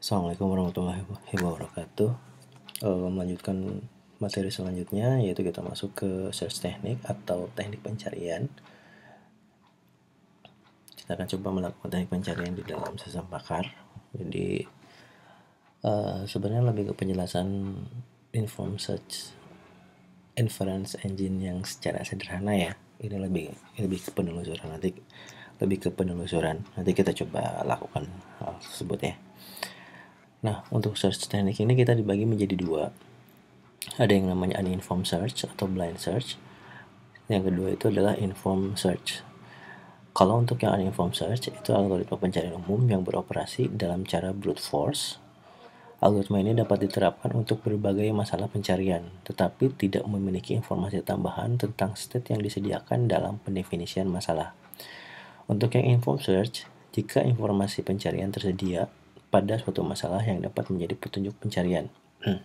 Assalamualaikum warahmatullahi wabarakatuh. Uh, melanjutkan materi selanjutnya yaitu kita masuk ke search teknik atau teknik pencarian. Kita akan coba melakukan teknik pencarian di dalam sesam pakar. Jadi uh, sebenarnya lebih ke penjelasan inform search inference engine yang secara sederhana ya. Ini lebih lebih ke penelusuran nanti lebih ke penelusuran. Nanti kita coba lakukan hal tersebut ya. Nah, untuk search teknik ini kita dibagi menjadi dua. Ada yang namanya uninformed search atau blind search. Yang kedua itu adalah informed search. Kalau untuk yang uninformed search, itu algoritma pencarian umum yang beroperasi dalam cara brute force. Algoritma ini dapat diterapkan untuk berbagai masalah pencarian, tetapi tidak memiliki informasi tambahan tentang state yang disediakan dalam pendefinisian masalah. Untuk yang informed search, jika informasi pencarian tersedia, pada suatu masalah yang dapat menjadi petunjuk pencarian. Hmm.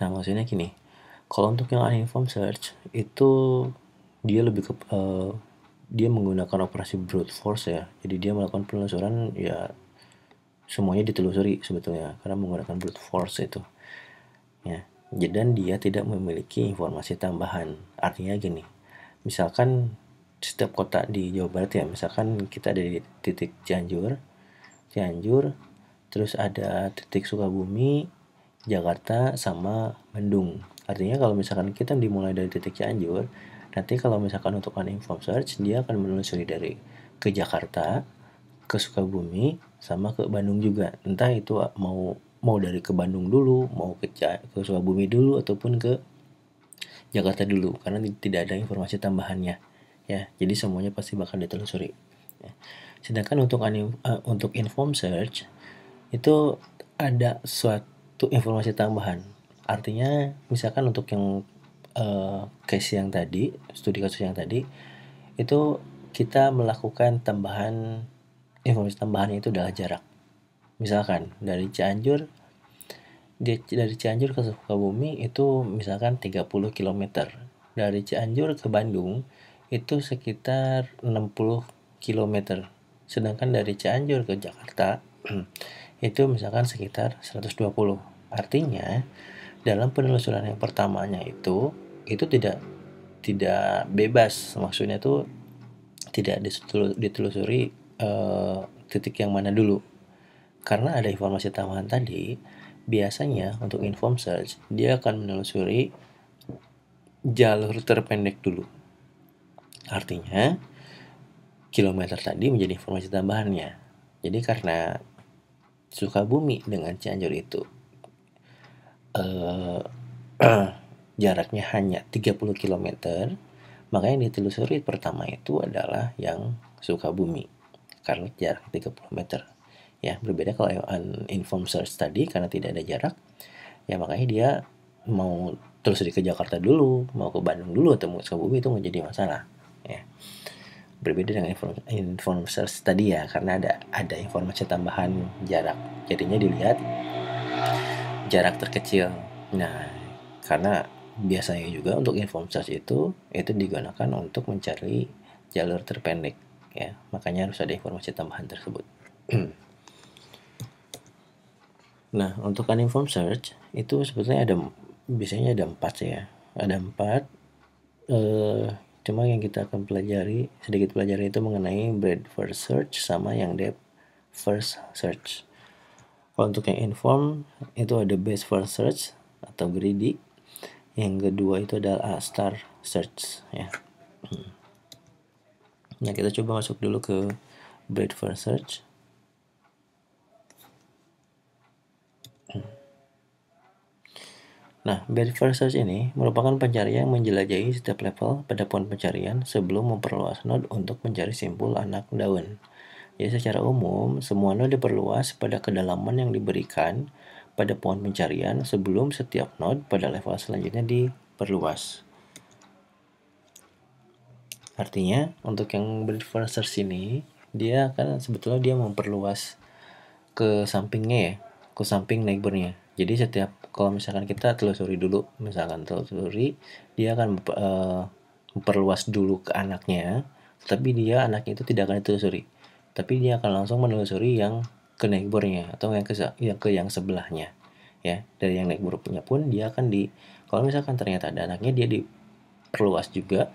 nah, maksudnya gini, kalau untuk yang uninformed search itu dia lebih ke uh, dia menggunakan operasi brute force ya. Jadi dia melakukan penelusuran ya semuanya ditelusuri sebetulnya karena menggunakan brute force itu. Ya. Dan dia tidak memiliki informasi tambahan. Artinya gini, misalkan setiap kota di Jawa Barat ya, misalkan kita ada di titik Cianjur, Cianjur, terus ada titik Sukabumi, Jakarta, sama Bandung. Artinya kalau misalkan kita dimulai dari titik Cianjur, nanti kalau misalkan untuk uninformed search, dia akan menelusuri dari ke Jakarta, ke Sukabumi, sama ke Bandung juga. Entah itu mau mau dari ke Bandung dulu, mau ke, ke Sukabumi dulu, ataupun ke Jakarta dulu, karena tidak ada informasi tambahannya. Ya, jadi semuanya pasti bakal ditelusuri. Ya. Sedangkan untuk uh, untuk inform search itu ada suatu informasi tambahan. Artinya misalkan untuk yang uh, case yang tadi, studi kasus yang tadi itu kita melakukan tambahan informasi tambahan itu adalah jarak. Misalkan dari Cianjur dari Cianjur ke Sukabumi itu misalkan 30 km. Dari Cianjur ke Bandung itu sekitar 60 kilometer Sedangkan dari Cianjur ke Jakarta itu misalkan sekitar 120. Artinya dalam penelusuran yang pertamanya itu itu tidak tidak bebas maksudnya itu tidak ditelusuri eh, titik yang mana dulu karena ada informasi tambahan tadi biasanya untuk inform search dia akan menelusuri jalur terpendek dulu artinya kilometer tadi menjadi informasi tambahannya. Jadi karena Sukabumi dengan Cianjur itu eh, jaraknya hanya 30 km, maka yang ditelusuri pertama itu adalah yang Sukabumi karena jarak 30 meter. Ya, berbeda kalau informasi search tadi karena tidak ada jarak, ya makanya dia mau telusuri ke Jakarta dulu, mau ke Bandung dulu atau ke Sukabumi itu menjadi masalah. Ya berbeda dengan influencer tadi ya karena ada ada informasi tambahan jarak jadinya dilihat jarak terkecil nah karena biasanya juga untuk influencer itu itu digunakan untuk mencari jalur terpendek ya makanya harus ada informasi tambahan tersebut nah untuk kan inform search itu sebetulnya ada biasanya ada empat ya ada empat eh, cuma yang kita akan pelajari sedikit pelajari itu mengenai breadth first search sama yang depth first search kalau untuk yang inform itu ada base first search atau greedy yang kedua itu adalah star search ya hmm. nah kita coba masuk dulu ke breadth first search Nah, verifier search ini merupakan pencarian yang menjelajahi setiap level pada pohon pencarian sebelum memperluas node untuk mencari simpul anak daun. Jadi ya, secara umum, semua node diperluas pada kedalaman yang diberikan pada pohon pencarian sebelum setiap node pada level selanjutnya diperluas. Artinya, untuk yang beriver search ini, dia akan sebetulnya dia memperluas ke sampingnya ya, ke samping neighbornya jadi setiap kalau misalkan kita telusuri dulu misalkan telusuri dia akan uh, memperluas dulu ke anaknya tapi dia anaknya itu tidak akan ditelusuri tapi dia akan langsung menelusuri yang ke neighbornya atau yang ke yang ke yang sebelahnya ya dari yang neighbor punya pun dia akan di kalau misalkan ternyata ada anaknya dia diperluas juga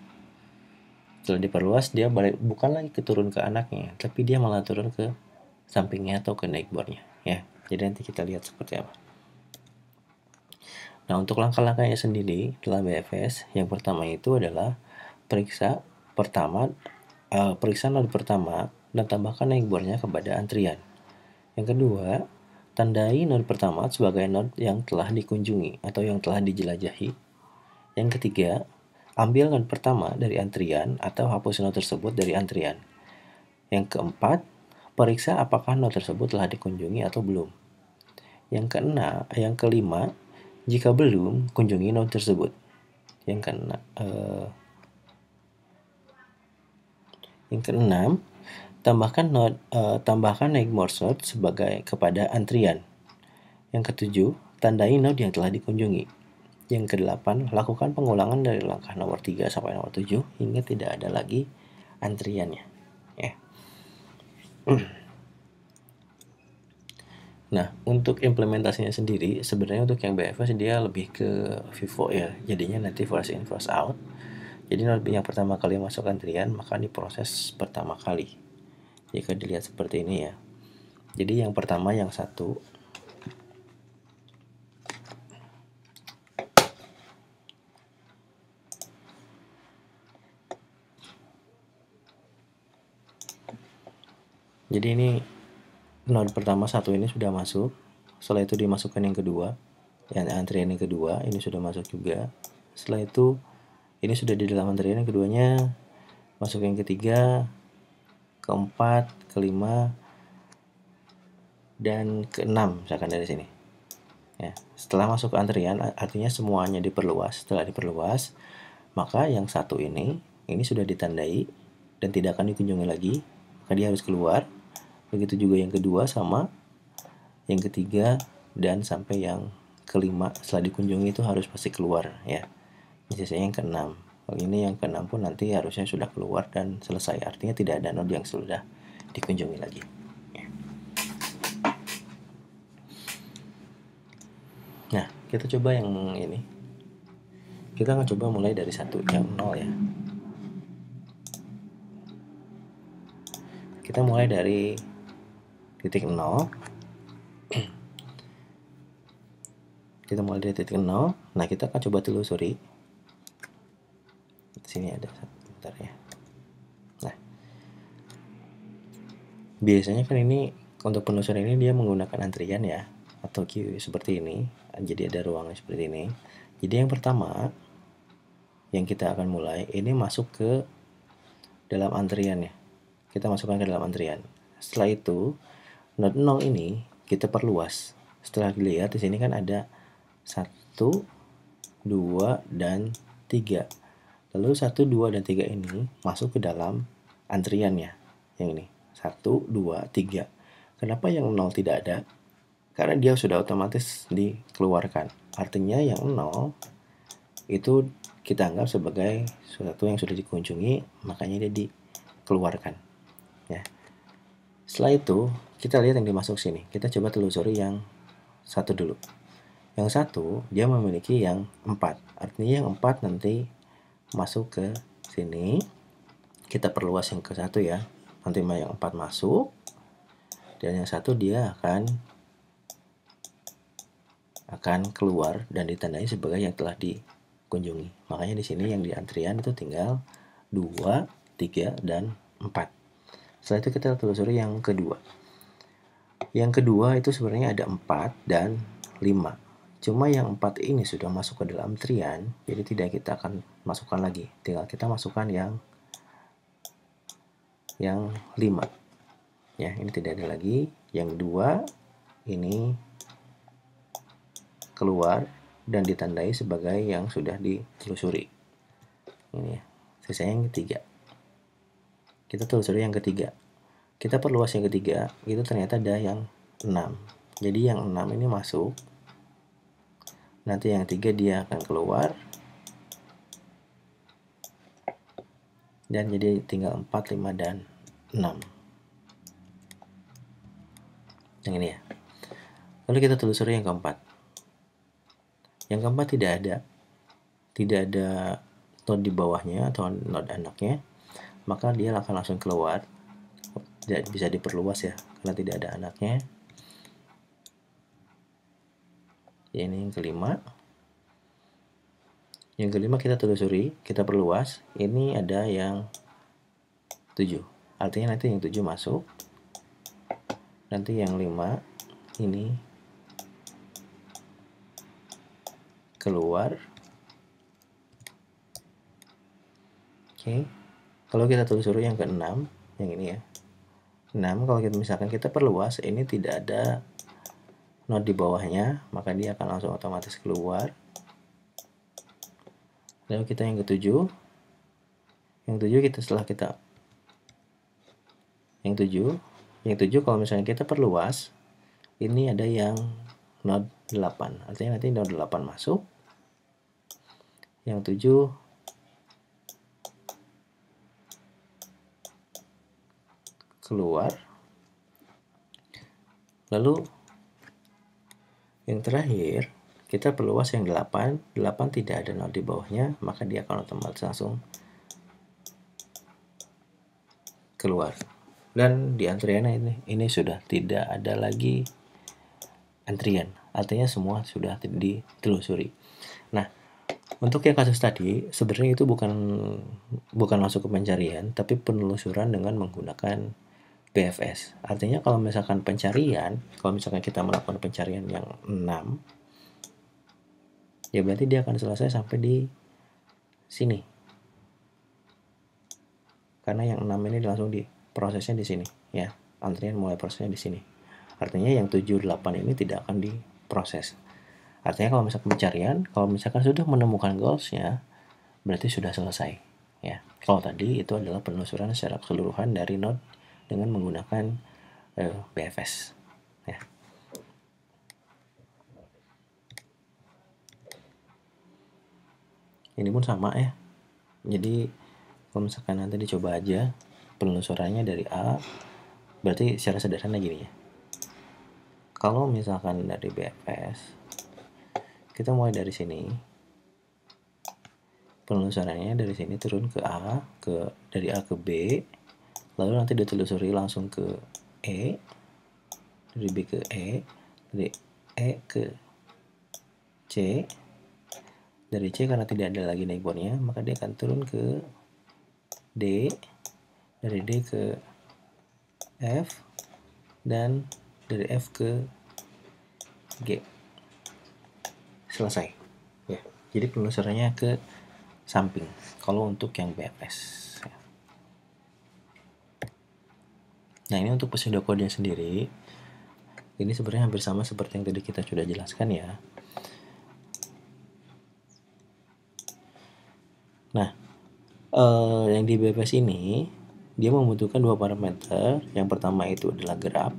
setelah diperluas dia balik bukan lagi keturun ke anaknya tapi dia malah turun ke sampingnya atau ke neighbornya ya jadi nanti kita lihat seperti apa Nah, untuk langkah-langkahnya sendiri dalam BFS, yang pertama itu adalah periksa pertama uh, periksa node pertama dan tambahkan naik bornya kepada antrian. Yang kedua, tandai node pertama sebagai node yang telah dikunjungi atau yang telah dijelajahi. Yang ketiga, ambil node pertama dari antrian atau hapus node tersebut dari antrian. Yang keempat, periksa apakah node tersebut telah dikunjungi atau belum. Yang keenam, yang kelima, jika belum, kunjungi node tersebut. Yang keenam, uh, eh, yang keenam tambahkan node uh, eh, tambahkan naik Morse node sebagai kepada antrian. Yang ketujuh, tandai node yang telah dikunjungi. Yang kedelapan, lakukan pengulangan dari langkah nomor 3 sampai nomor 7 hingga tidak ada lagi antriannya. Ya. Yeah. Nah, untuk implementasinya sendiri, sebenarnya untuk yang BFS dia lebih ke vivo ya. Jadinya nanti first in first out. Jadi yang pertama kali masuk antrian maka diproses pertama kali. Jika dilihat seperti ini ya. Jadi yang pertama yang satu Jadi ini node pertama satu ini sudah masuk setelah itu dimasukkan yang kedua yang antrian yang kedua ini sudah masuk juga setelah itu ini sudah di dalam antrian yang keduanya masuk yang ketiga keempat kelima dan keenam misalkan dari sini ya setelah masuk ke antrian artinya semuanya diperluas setelah diperluas maka yang satu ini ini sudah ditandai dan tidak akan dikunjungi lagi maka dia harus keluar begitu juga yang kedua sama yang ketiga dan sampai yang kelima setelah dikunjungi itu harus pasti keluar ya saya yang keenam kalau ini yang keenam pun nanti harusnya sudah keluar dan selesai artinya tidak ada node yang sudah dikunjungi lagi nah kita coba yang ini kita akan coba mulai dari satu yang nol ya kita mulai dari titik 0 kita mulai dari titik 0 nah kita akan coba telusuri di sini ada sebentar ya nah biasanya kan ini untuk penelusuran ini dia menggunakan antrian ya atau queue seperti ini jadi ada ruangan seperti ini jadi yang pertama yang kita akan mulai ini masuk ke dalam antrian ya kita masukkan ke dalam antrian setelah itu node 0 ini kita perluas setelah dilihat di sini kan ada 1 2 dan 3 lalu 1 2 dan 3 ini masuk ke dalam antriannya yang ini 1 2 3 kenapa yang 0 tidak ada karena dia sudah otomatis dikeluarkan artinya yang 0 itu kita anggap sebagai sesuatu yang sudah dikunjungi makanya dia dikeluarkan setelah itu, kita lihat yang dimasuk sini. Kita coba telusuri yang satu dulu. Yang satu, dia memiliki yang empat. Artinya yang empat nanti masuk ke sini. Kita perluas yang ke satu ya. Nanti yang empat masuk. Dan yang satu dia akan akan keluar dan ditandai sebagai yang telah dikunjungi. Makanya di sini yang di antrian itu tinggal 2, 3, dan 4. Setelah itu kita telusuri yang kedua. Yang kedua itu sebenarnya ada 4 dan 5. Cuma yang 4 ini sudah masuk ke dalam trian, jadi tidak kita akan masukkan lagi. Tinggal kita masukkan yang yang 5. Ya, ini tidak ada lagi. Yang 2 ini keluar dan ditandai sebagai yang sudah ditelusuri. Ini ya. Sisanya yang ketiga kita telusuri yang ketiga kita perluas yang ketiga itu ternyata ada yang 6 jadi yang 6 ini masuk nanti yang tiga dia akan keluar dan jadi tinggal 4, 5, dan 6 yang ini ya lalu kita telusuri yang keempat yang keempat tidak ada tidak ada node di bawahnya atau node anaknya maka dia akan langsung keluar tidak bisa diperluas ya karena tidak ada anaknya ini yang kelima yang kelima kita telusuri kita perluas ini ada yang 7 artinya nanti yang 7 masuk nanti yang 5 ini keluar oke okay kalau kita telusuri yang keenam yang ini ya 6 kalau kita misalkan kita perluas ini tidak ada node di bawahnya maka dia akan langsung otomatis keluar lalu kita yang ketujuh yang tujuh kita setelah kita yang tujuh, yang tujuh kalau misalnya kita perluas ini ada yang node 8 artinya nanti node 8 masuk yang tujuh. keluar lalu yang terakhir kita perluas yang 8 8 tidak ada nol di bawahnya maka dia akan otomatis langsung keluar dan di antrian ini ini sudah tidak ada lagi antrian artinya semua sudah ditelusuri nah untuk yang kasus tadi sebenarnya itu bukan bukan masuk ke pencarian tapi penelusuran dengan menggunakan BFS. Artinya kalau misalkan pencarian, kalau misalkan kita melakukan pencarian yang 6, ya berarti dia akan selesai sampai di sini. Karena yang 6 ini langsung di prosesnya di sini, ya. Antrian mulai prosesnya di sini. Artinya yang 7 8 ini tidak akan diproses. Artinya kalau misalkan pencarian, kalau misalkan sudah menemukan goalsnya, berarti sudah selesai. Ya, kalau tadi itu adalah penelusuran secara keseluruhan dari node dengan menggunakan uh, eh, BFS. Ya. Ini pun sama ya. Jadi kalau misalkan nanti dicoba aja penelusurannya dari A, berarti secara sederhana gini ya. Kalau misalkan dari BFS, kita mulai dari sini. Penelusurannya dari sini turun ke A, ke dari A ke B, lalu nanti dia telusuri langsung ke E dari B ke E dari E ke C dari C karena tidak ada lagi naikbonnya maka dia akan turun ke D dari D ke F dan dari F ke G selesai ya jadi penelusurannya ke samping kalau untuk yang BFS Nah ini untuk pseudocode sendiri, ini sebenarnya hampir sama seperti yang tadi kita sudah jelaskan ya. Nah, eh, yang di BPS ini dia membutuhkan dua parameter. Yang pertama itu adalah grab.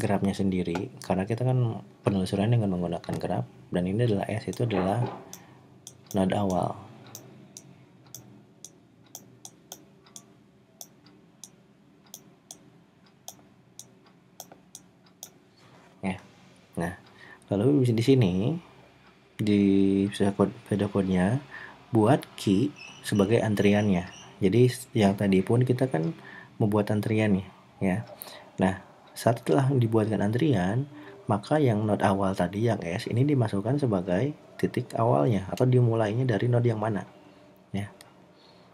Grabnya sendiri, karena kita kan penelusuran dengan menggunakan grab, dan ini adalah S itu adalah nada awal. Ya. Nah, lalu di sini di pedopodnya buat key sebagai antriannya. Jadi yang tadi pun kita kan membuat antrian ya. Nah, saat telah dibuatkan antrian, maka yang node awal tadi yang S ini dimasukkan sebagai titik awalnya atau dimulainya dari node yang mana ya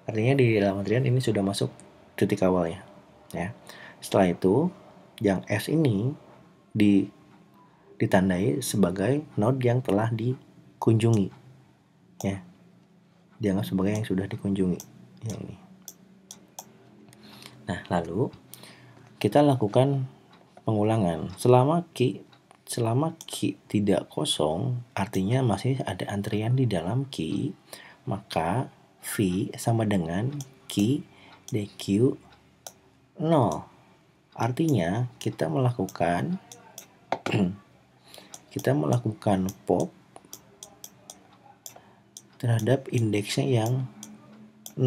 artinya di dalam antrian ini sudah masuk titik awalnya ya setelah itu yang S ini di ditandai sebagai node yang telah dikunjungi ya dianggap sebagai yang sudah dikunjungi yang ini nah lalu kita lakukan pengulangan selama key selama key tidak kosong, artinya masih ada antrian di dalam key, maka V sama dengan key DQ 0. Artinya kita melakukan kita melakukan pop terhadap indeksnya yang 0.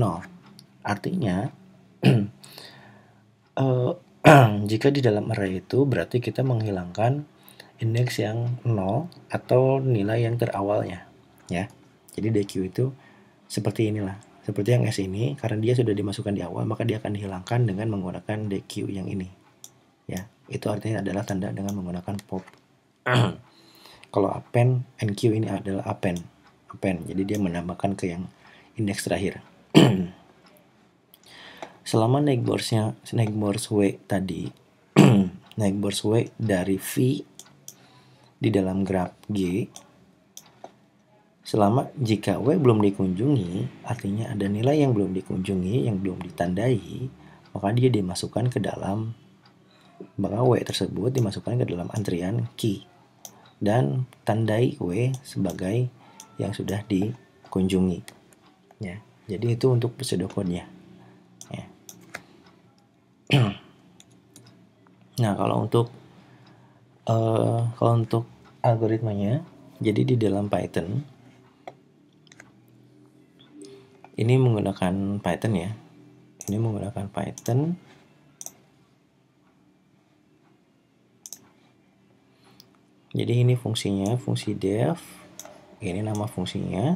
Artinya eh, jika di dalam array itu berarti kita menghilangkan indeks yang nol atau nilai yang terawalnya ya. Jadi DQ itu seperti inilah, seperti yang S ini karena dia sudah dimasukkan di awal maka dia akan dihilangkan dengan menggunakan DQ yang ini. Ya, itu artinya adalah tanda dengan menggunakan pop. Kalau append NQ ini adalah append. Append. Jadi dia menambahkan ke yang indeks terakhir. Selama naik borsnya naik W tadi neighbors bors W dari V di dalam graf G selama jika W belum dikunjungi, artinya ada nilai yang belum dikunjungi, yang belum ditandai, maka dia dimasukkan ke dalam maka W tersebut dimasukkan ke dalam antrian Q dan tandai W sebagai yang sudah dikunjungi. Ya, jadi itu untuk nya Ya. nah, kalau untuk Eh, kalau untuk algoritmanya jadi di dalam Python ini menggunakan Python ya ini menggunakan Python jadi ini fungsinya fungsi dev ini nama fungsinya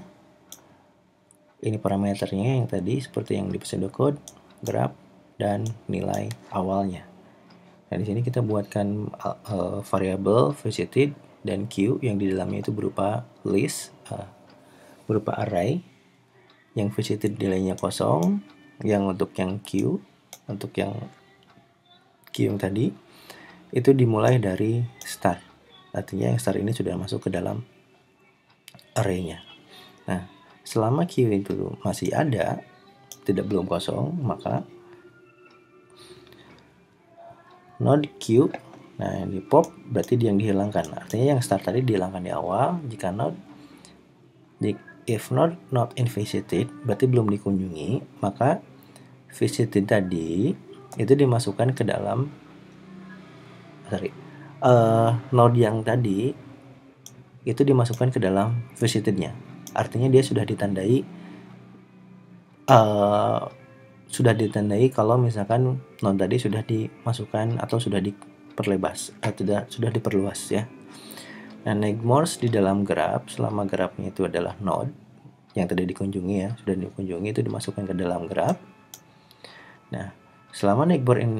ini parameternya yang tadi seperti yang di pseudocode, code graph dan nilai awalnya Nah, di sini kita buatkan uh, uh, variabel visited dan queue yang di dalamnya itu berupa list, uh, berupa array. Yang visited nilainya kosong, yang untuk yang queue, untuk yang queue yang tadi, itu dimulai dari start. Artinya yang start ini sudah masuk ke dalam arraynya. Nah, selama queue itu masih ada, tidak belum kosong, maka node Q nah ini pop berarti yang dihilangkan artinya yang start tadi dihilangkan di awal jika node di, if node not visited berarti belum dikunjungi maka visited tadi itu dimasukkan ke dalam sorry uh, eh, node yang tadi itu dimasukkan ke dalam visitednya artinya dia sudah ditandai uh, sudah ditandai kalau misalkan non tadi sudah dimasukkan atau sudah diperlebas atau eh, sudah, sudah diperluas ya. Nah, Nagmores di dalam graf selama grafnya itu adalah node yang tadi dikunjungi ya, sudah dikunjungi itu dimasukkan ke dalam graf. Nah, selama Nagmore in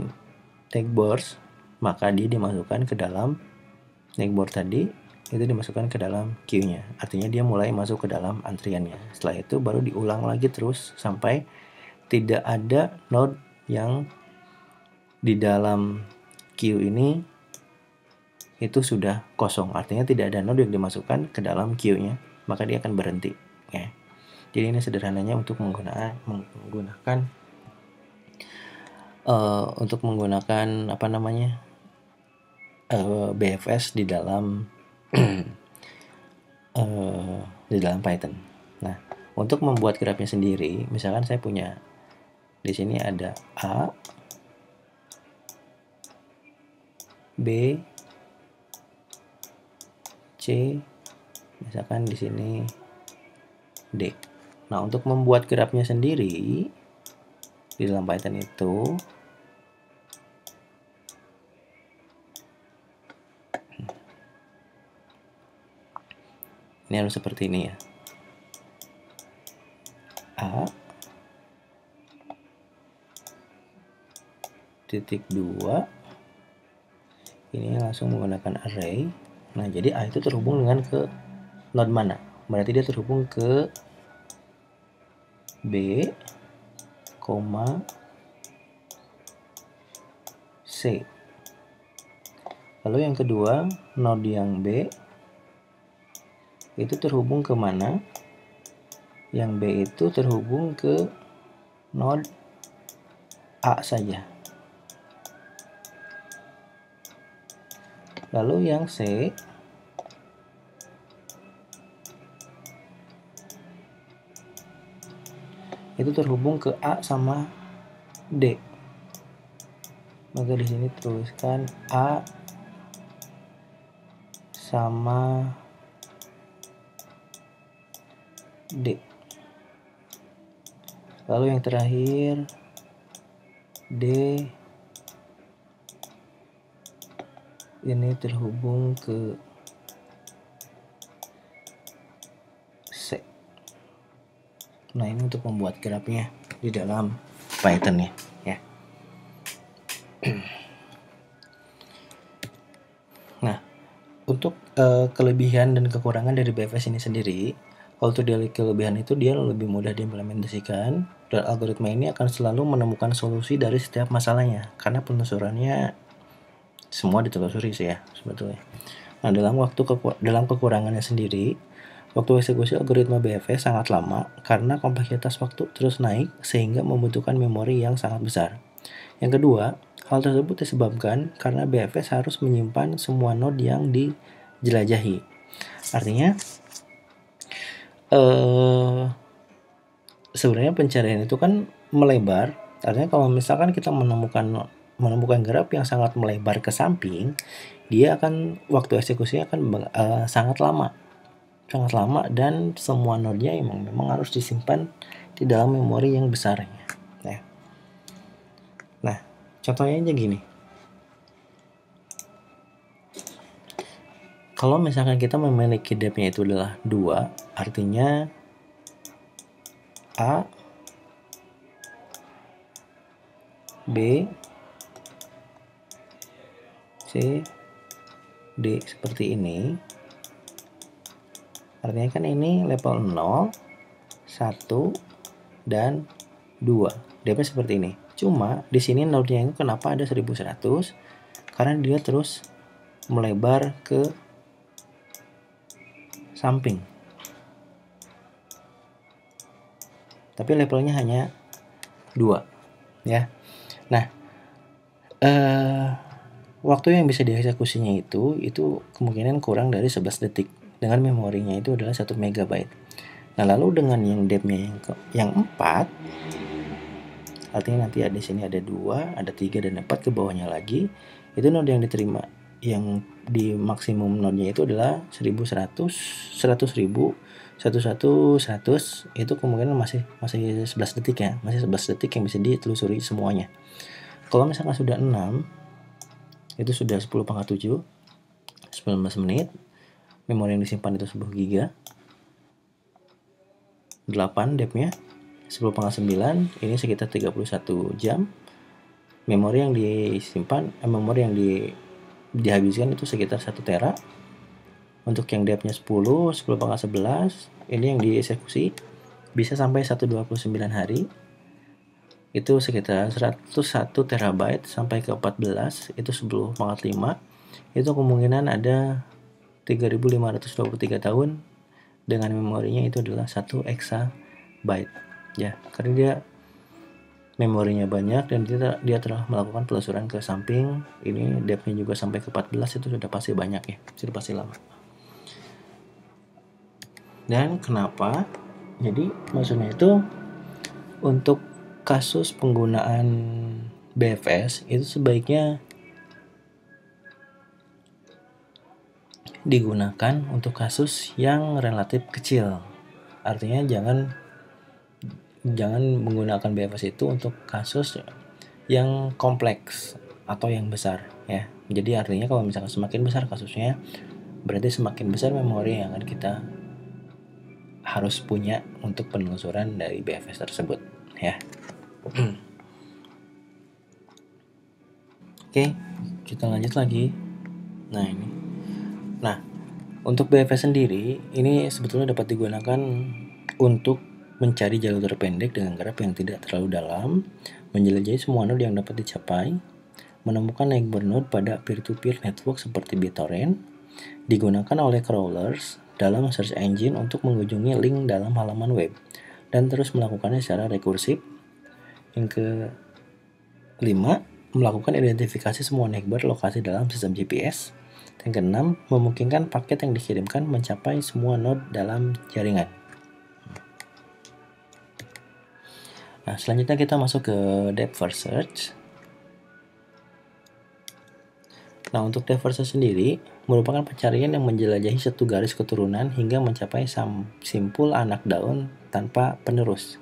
Nagmores maka dia dimasukkan ke dalam Nagmore tadi itu dimasukkan ke dalam queue-nya. Artinya dia mulai masuk ke dalam antriannya. Setelah itu baru diulang lagi terus sampai tidak ada node yang di dalam queue ini itu sudah kosong. Artinya tidak ada node yang dimasukkan ke dalam queue-nya, maka dia akan berhenti. Ya. Jadi ini sederhananya untuk menggunakan menggunakan uh, untuk menggunakan apa namanya uh, eh, BFS di dalam uh, di dalam Python. Nah, untuk membuat grafnya sendiri, misalkan saya punya di sini ada A, B, C, misalkan di sini D. Nah, untuk membuat grafnya sendiri di dalam Python itu ini harus seperti ini ya. A titik dua ini langsung menggunakan array nah jadi A itu terhubung dengan ke node mana berarti dia terhubung ke B koma C lalu yang kedua node yang B itu terhubung ke mana? Yang B itu terhubung ke node A saja. Lalu yang C itu terhubung ke A sama D. Maka di sini tuliskan A sama D. Lalu yang terakhir D ini terhubung ke C nah ini untuk membuat grafnya di dalam Python ya ya nah untuk uh, kelebihan dan kekurangan dari BFS ini sendiri kalau untuk dari kelebihan itu dia lebih mudah diimplementasikan dan algoritma ini akan selalu menemukan solusi dari setiap masalahnya karena penelusurannya semua ditelusuri sih ya sebetulnya. Nah dalam waktu keku dalam kekurangannya sendiri, waktu eksekusi algoritma BFS e sangat lama karena kompleksitas waktu terus naik sehingga membutuhkan memori yang sangat besar. Yang kedua, hal tersebut disebabkan karena BFS e harus menyimpan semua node yang dijelajahi. Artinya, eh, sebenarnya pencarian itu kan melebar. Artinya kalau misalkan kita menemukan menemukan garap yang sangat melebar ke samping, dia akan waktu eksekusinya akan uh, sangat lama. Sangat lama dan semua node-nya memang memang harus disimpan di dalam memori yang besarnya. Nah. Nah, contohnya aja gini. Kalau misalkan kita memiliki depthnya itu adalah dua, artinya A B D seperti ini artinya kan ini level 0 1 dan 2 DP seperti ini cuma di sini nodnya ini kenapa ada 1100 karena dia terus melebar ke samping tapi levelnya hanya 2 ya nah eh waktu yang bisa dieksekusinya itu itu kemungkinan kurang dari 11 detik dengan memorinya itu adalah 1 megabyte. Nah, lalu dengan yang depth-nya yang ke, yang 4 artinya nanti ada di sini ada 2, ada 3 dan 4 ke bawahnya lagi. Itu node yang diterima yang di maksimum node-nya itu adalah 1100, 100.000, 11 100 itu kemungkinan masih masih 11 detik ya, masih 11 detik yang bisa ditelusuri semuanya. Kalau misalkan sudah 6 itu sudah 10 pangkat 7 19 menit memori yang disimpan itu 10 giga 8 depnya 10 pangkat 9 ini sekitar 31 jam memori yang disimpan eh, memori yang di, dihabiskan itu sekitar 1 tera untuk yang depthnya 10 10 pangkat 11 ini yang dieksekusi bisa sampai 129 hari itu sekitar 101 terabyte sampai ke 14 itu 10 pangkat 5 itu kemungkinan ada 3523 tahun dengan memorinya itu adalah 1 exabyte ya karena dia memorinya banyak dan dia, dia telah melakukan pelusuran ke samping ini depthnya juga sampai ke 14 itu sudah pasti banyak ya sudah pasti lama dan kenapa jadi maksudnya itu untuk kasus penggunaan BFS itu sebaiknya digunakan untuk kasus yang relatif kecil. Artinya jangan jangan menggunakan BFS itu untuk kasus yang kompleks atau yang besar ya. Jadi artinya kalau misalkan semakin besar kasusnya berarti semakin besar memori yang akan kita harus punya untuk penelusuran dari BFS tersebut ya. Oke, kita lanjut lagi. Nah ini, nah untuk BFS sendiri ini sebetulnya dapat digunakan untuk mencari jalur terpendek dengan graf yang tidak terlalu dalam, menjelajahi semua node yang dapat dicapai, menemukan naik node pada peer-to-peer -peer network seperti BitTorrent, digunakan oleh crawlers dalam search engine untuk mengunjungi link dalam halaman web, dan terus melakukannya secara rekursif yang ke lima, melakukan identifikasi semua neighbor lokasi dalam sistem GPS. Yang keenam, memungkinkan paket yang dikirimkan mencapai semua node dalam jaringan. Nah, selanjutnya kita masuk ke depth first search. Nah, untuk depth first search sendiri merupakan pencarian yang menjelajahi satu garis keturunan hingga mencapai simpul anak daun tanpa penerus.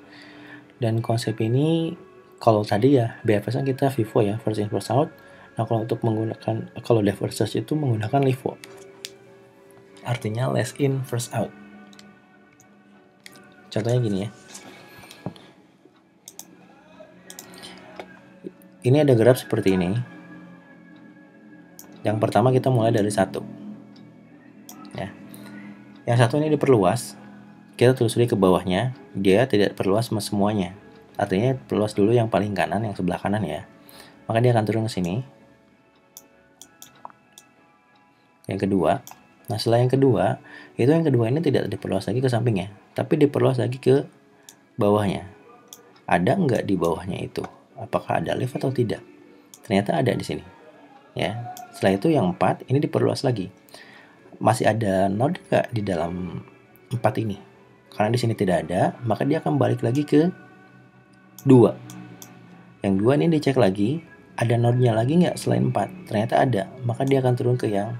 Dan konsep ini kalau tadi ya BFS kan kita Vivo ya first in first out. Nah kalau untuk menggunakan kalau dev versus itu menggunakan LIFO. Artinya less in first out. Contohnya gini ya. Ini ada graf seperti ini. Yang pertama kita mulai dari satu. Ya. Yang satu ini diperluas kita telusuri ke bawahnya, dia tidak perluas semuanya. Artinya perluas dulu yang paling kanan, yang sebelah kanan ya. Maka dia akan turun ke sini. Yang kedua, nah setelah yang kedua, itu yang kedua ini tidak diperluas lagi ke sampingnya, tapi diperluas lagi ke bawahnya. Ada nggak di bawahnya itu? Apakah ada lift atau tidak? Ternyata ada di sini. Ya, setelah itu yang empat ini diperluas lagi. Masih ada node nggak di dalam empat ini? Karena di sini tidak ada, maka dia akan balik lagi ke 2. Yang 2 ini dicek lagi, ada nodnya lagi nggak selain 4? Ternyata ada, maka dia akan turun ke yang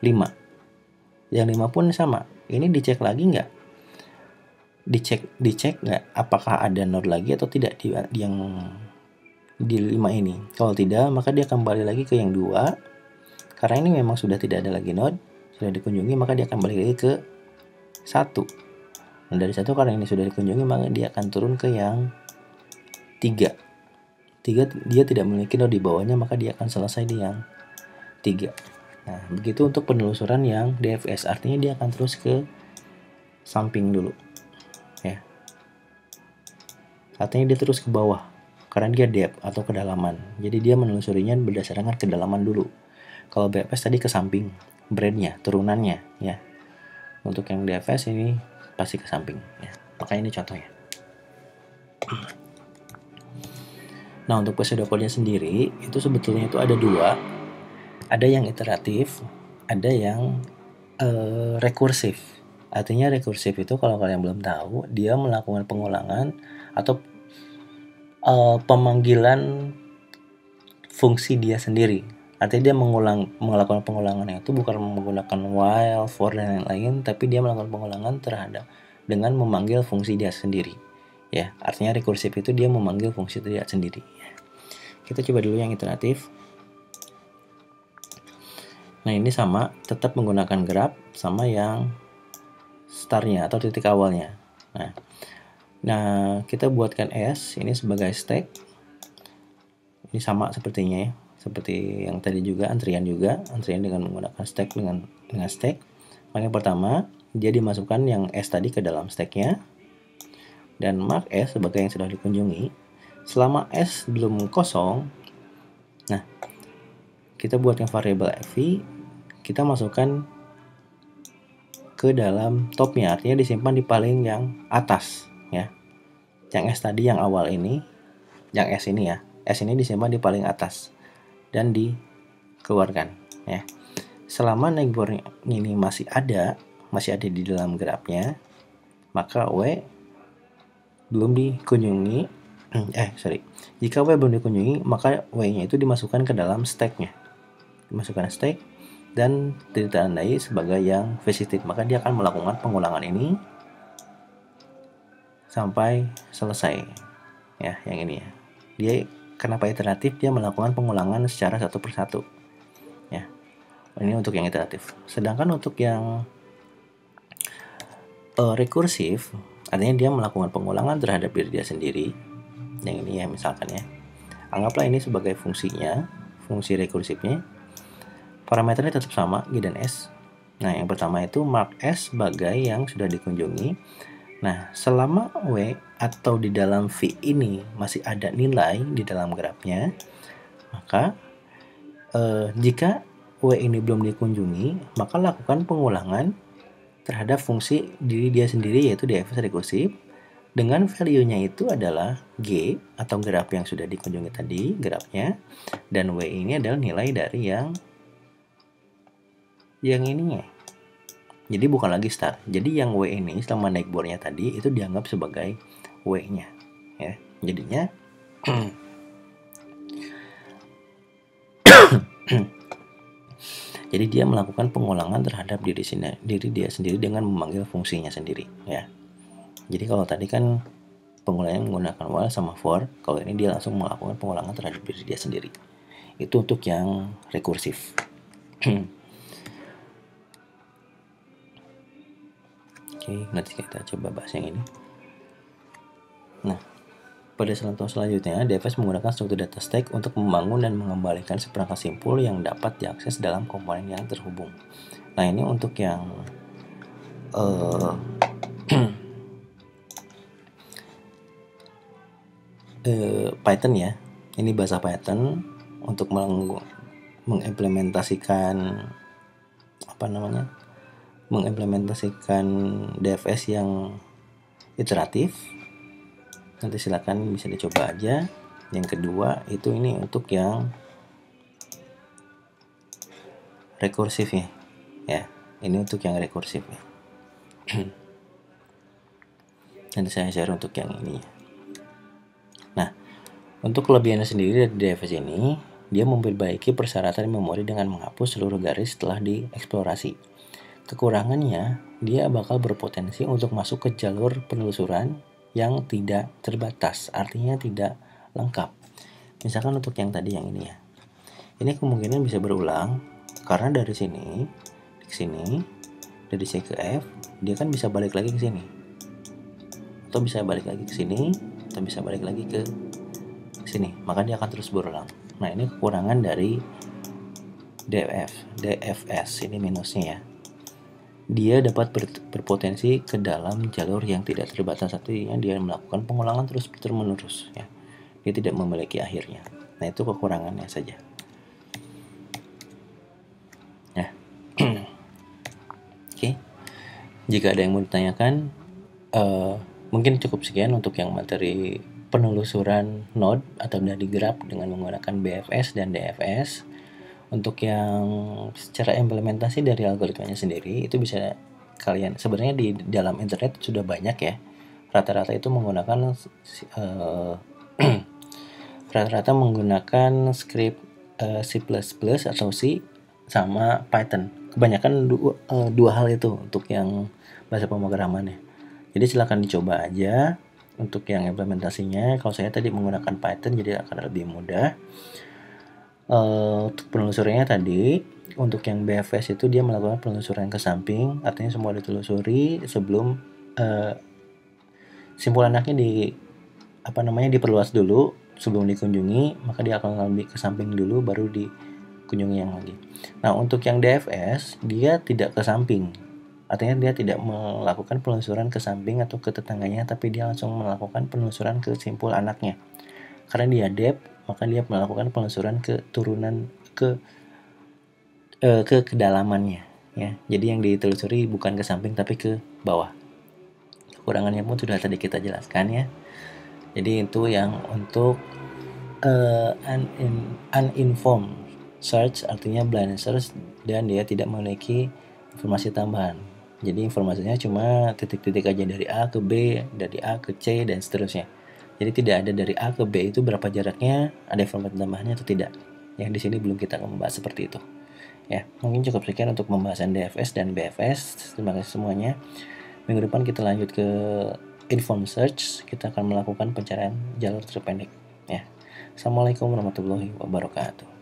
5. Yang 5 pun sama, ini dicek lagi nggak? Dicek dicek nggak apakah ada node lagi atau tidak di, di yang di 5 ini. Kalau tidak, maka dia akan balik lagi ke yang 2. Karena ini memang sudah tidak ada lagi node, sudah dikunjungi, maka dia akan balik lagi ke satu. Nah, dari satu karena ini sudah dikunjungi maka dia akan turun ke yang tiga. Tiga dia tidak memiliki node di bawahnya maka dia akan selesai di yang tiga. Nah begitu untuk penelusuran yang DFS artinya dia akan terus ke samping dulu ya. Artinya dia terus ke bawah karena dia depth atau kedalaman. Jadi dia menelusurinya berdasarkan kedalaman dulu. Kalau BFS tadi ke samping brandnya, turunannya ya untuk yang DFS ini pasti ke samping ya. maka ini contohnya nah untuk pseudocode-nya sendiri itu sebetulnya itu ada dua ada yang iteratif ada yang uh, rekursif artinya rekursif itu kalau kalian belum tahu dia melakukan pengulangan atau uh, pemanggilan fungsi dia sendiri Artinya dia mengulang melakukan pengulangan itu bukan menggunakan while, for dan lain-lain, tapi dia melakukan pengulangan terhadap dengan memanggil fungsi dia sendiri. Ya, artinya rekursif itu dia memanggil fungsi dia sendiri. Kita coba dulu yang iteratif. Nah, ini sama, tetap menggunakan grab sama yang startnya atau titik awalnya. Nah, Nah, kita buatkan S ini sebagai stack. Ini sama sepertinya ya seperti yang tadi juga antrian juga antrian dengan menggunakan stack dengan dengan stack maka yang pertama dia dimasukkan yang S tadi ke dalam stacknya dan mark S sebagai yang sudah dikunjungi selama S belum kosong nah kita buat yang variable fv kita masukkan ke dalam topnya artinya disimpan di paling yang atas ya yang S tadi yang awal ini yang S ini ya S ini disimpan di paling atas dan dikeluarkan ya selama naik boring ini masih ada masih ada di dalam grafnya maka W belum dikunjungi eh sorry jika W belum dikunjungi maka W nya itu dimasukkan ke dalam stacknya dimasukkan stack dan ditandai sebagai yang visited maka dia akan melakukan pengulangan ini sampai selesai ya yang ini ya dia kenapa iteratif dia melakukan pengulangan secara satu persatu ya ini untuk yang iteratif sedangkan untuk yang uh, rekursif artinya dia melakukan pengulangan terhadap diri dia sendiri yang ini ya misalkan ya anggaplah ini sebagai fungsinya fungsi rekursifnya parameternya tetap sama G dan S nah yang pertama itu mark S sebagai yang sudah dikunjungi Nah, selama W atau di dalam V ini masih ada nilai di dalam grafnya, maka eh, jika W ini belum dikunjungi, maka lakukan pengulangan terhadap fungsi diri dia sendiri yaitu df rekursif dengan value-nya itu adalah G atau graf yang sudah dikunjungi tadi, grafnya. Dan W ini adalah nilai dari yang yang ininya, jadi bukan lagi start. Jadi yang W ini selama naik bornya tadi itu dianggap sebagai W-nya. Ya. Jadinya Jadi dia melakukan pengulangan terhadap diri, sini, diri dia sendiri dengan memanggil fungsinya sendiri. Ya. Jadi kalau tadi kan pengulangan menggunakan while sama for, kalau ini dia langsung melakukan pengulangan terhadap diri dia sendiri. Itu untuk yang rekursif. Oke, nanti kita coba bahas yang ini. Nah, pada contoh selanjutnya, DFS menggunakan struktur data stack untuk membangun dan mengembalikan seperangkat simpul yang dapat diakses dalam komponen yang terhubung. Nah, ini untuk yang uh, uh, Python ya. Ini bahasa Python untuk mengimplementasikan apa namanya mengimplementasikan DFS yang iteratif nanti silakan bisa dicoba aja yang kedua itu ini untuk yang rekursif ya ya ini untuk yang rekursif ya nanti saya share untuk yang ini ya. nah untuk kelebihannya sendiri dari DFS ini dia memperbaiki persyaratan memori dengan menghapus seluruh garis setelah dieksplorasi Kekurangannya, dia bakal berpotensi untuk masuk ke jalur penelusuran yang tidak terbatas, artinya tidak lengkap. Misalkan untuk yang tadi yang ini ya. Ini kemungkinan bisa berulang karena dari sini ke sini, dari C ke F, dia kan bisa balik lagi ke sini. Atau bisa balik lagi ke sini, atau bisa balik lagi ke sini. Maka dia akan terus berulang. Nah, ini kekurangan dari DF, DFS ini minusnya ya dia dapat ber, berpotensi ke dalam jalur yang tidak terbatas artinya dia melakukan pengulangan terus menerus ya dia tidak memiliki akhirnya nah itu kekurangannya saja nah oke okay. jika ada yang mau ditanyakan uh, mungkin cukup sekian untuk yang materi penelusuran node atau dari grab dengan menggunakan BFS dan DFS untuk yang secara implementasi dari algoritmanya sendiri itu bisa kalian sebenarnya di dalam internet sudah banyak ya rata-rata itu menggunakan uh, rata-rata menggunakan script uh, C++ atau C sama Python kebanyakan dua, uh, eh, dua hal itu untuk yang bahasa pemrograman ya jadi silahkan dicoba aja untuk yang implementasinya kalau saya tadi menggunakan Python jadi akan lebih mudah Eh, untuk penelusurannya tadi untuk yang BFS itu dia melakukan penelusuran ke samping artinya semua ditelusuri sebelum uh, simpul anaknya di apa namanya diperluas dulu sebelum dikunjungi maka dia akan lebih ke samping dulu baru dikunjungi yang lagi. Nah untuk yang DFS dia tidak ke samping artinya dia tidak melakukan penelusuran ke samping atau ke tetangganya tapi dia langsung melakukan penelusuran ke simpul anaknya karena dia dep maka dia melakukan penelusuran ke turunan ke e, ke kedalamannya ya jadi yang ditelusuri bukan ke samping tapi ke bawah kekurangannya pun sudah tadi kita jelaskan ya jadi itu yang untuk eh, un unin, uninformed search artinya blind search dan dia tidak memiliki informasi tambahan jadi informasinya cuma titik-titik aja dari A ke B dari A ke C dan seterusnya jadi tidak ada dari A ke B itu berapa jaraknya, ada format tambahannya atau tidak. Yang di sini belum kita membahas seperti itu. Ya, mungkin cukup sekian untuk pembahasan DFS dan BFS. Terima kasih semuanya. Minggu depan kita lanjut ke inform search, kita akan melakukan pencarian jalur terpendek. Ya. Assalamualaikum warahmatullahi wabarakatuh.